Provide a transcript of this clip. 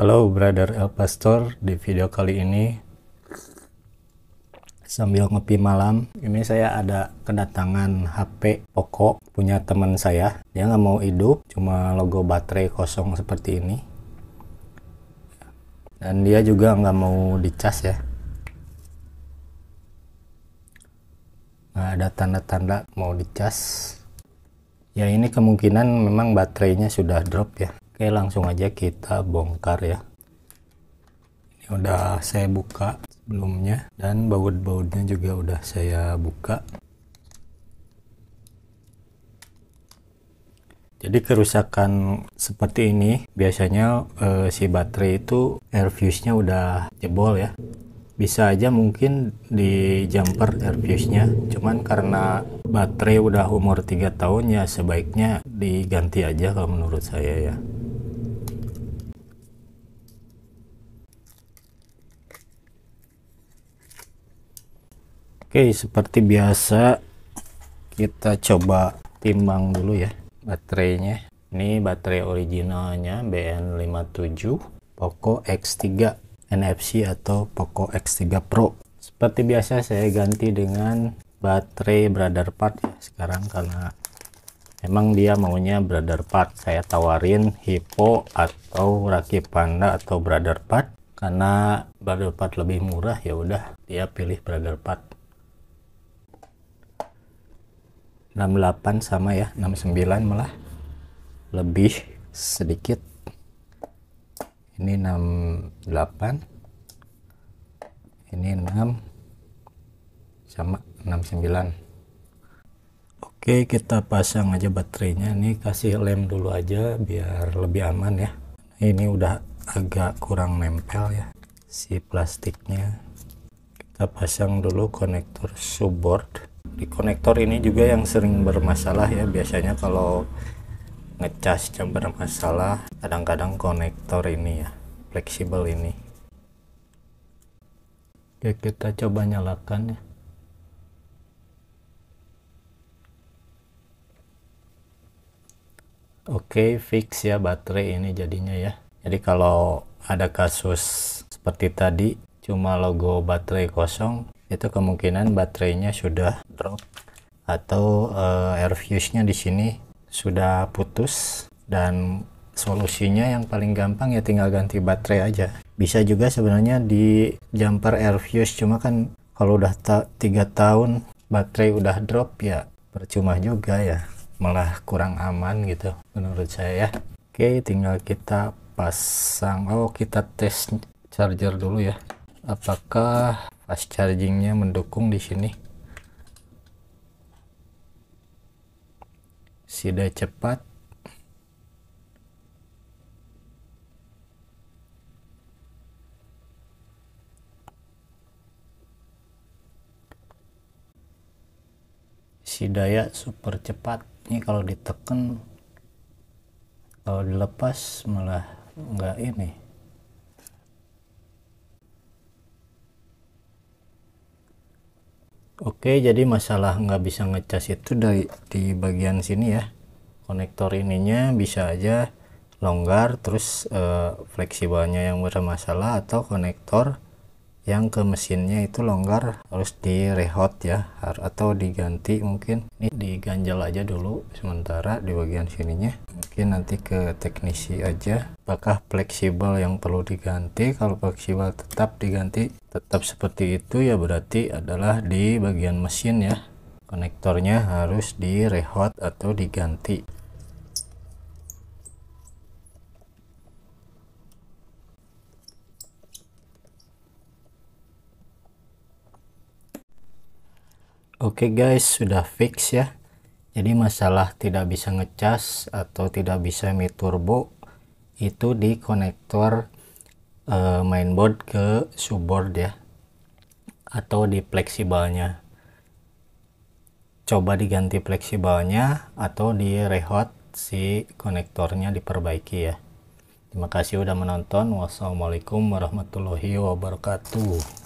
Halo Brother El Pastor, di video kali ini sambil ngopi malam, ini saya ada kedatangan HP Poco punya teman saya. Dia nggak mau hidup, cuma logo baterai kosong seperti ini. Dan dia juga nggak mau dicas ya. Nah, ada tanda-tanda mau dicas. Ya ini kemungkinan memang baterainya sudah drop ya. Oke langsung aja kita bongkar ya ini udah saya buka sebelumnya dan baut-bautnya juga udah saya buka Jadi kerusakan seperti ini biasanya eh, si baterai itu air fuse-nya udah jebol ya. Bisa aja mungkin di jumper air fuse-nya, cuman karena baterai udah umur 3 tahun ya sebaiknya diganti aja kalau menurut saya ya. Oke seperti biasa kita coba timbang dulu ya baterainya ini baterai originalnya BN57 Poco X3 NFC atau Poco X3 Pro seperti biasa saya ganti dengan baterai brother part ya sekarang karena emang dia maunya brother part saya tawarin Hippo atau Raki Panda atau brother part karena brother part lebih murah ya udah dia pilih brother part 68 sama ya 69 malah lebih sedikit ini 68 ini 6 sama 69 oke kita pasang aja baterainya ini kasih lem dulu aja biar lebih aman ya ini udah agak kurang nempel ya si plastiknya kita pasang dulu konektor subboard di konektor ini juga yang sering bermasalah ya biasanya kalau ngecas jam bermasalah kadang-kadang konektor ini ya fleksibel ini ya kita coba nyalakan ya oke fix ya baterai ini jadinya ya jadi kalau ada kasus seperti tadi cuma logo baterai kosong itu kemungkinan baterainya sudah drop atau uh, air fuse-nya di sini sudah putus dan solusinya yang paling gampang ya tinggal ganti baterai aja bisa juga sebenarnya di jumper air fuse cuma kan kalau udah ta 3 tahun baterai udah drop ya percuma juga ya malah kurang aman gitu menurut saya ya oke tinggal kita pasang oh kita tes charger dulu ya apakah fast chargingnya mendukung di sini sida cepat si daya super cepat ini kalau ditekan kalau dilepas malah enggak ini Oke, jadi masalah nggak bisa ngecas itu dari di bagian sini ya. Konektor ininya bisa aja longgar, terus e, eh, fleksibelnya yang bermasalah atau konektor yang ke mesinnya itu longgar harus direhot rehot ya atau diganti mungkin ini diganjal aja dulu sementara di bagian sininya mungkin nanti ke teknisi aja apakah fleksibel yang perlu diganti kalau fleksibel tetap diganti tetap seperti itu ya berarti adalah di bagian mesin ya konektornya harus direhot atau diganti Oke okay guys, sudah fix ya. Jadi masalah tidak bisa ngecas atau tidak bisa mi turbo itu di konektor uh, mainboard ke subboard ya atau di fleksibelnya. Coba diganti fleksibelnya atau di rehot si konektornya diperbaiki ya. Terima kasih sudah menonton. Wassalamualaikum warahmatullahi wabarakatuh.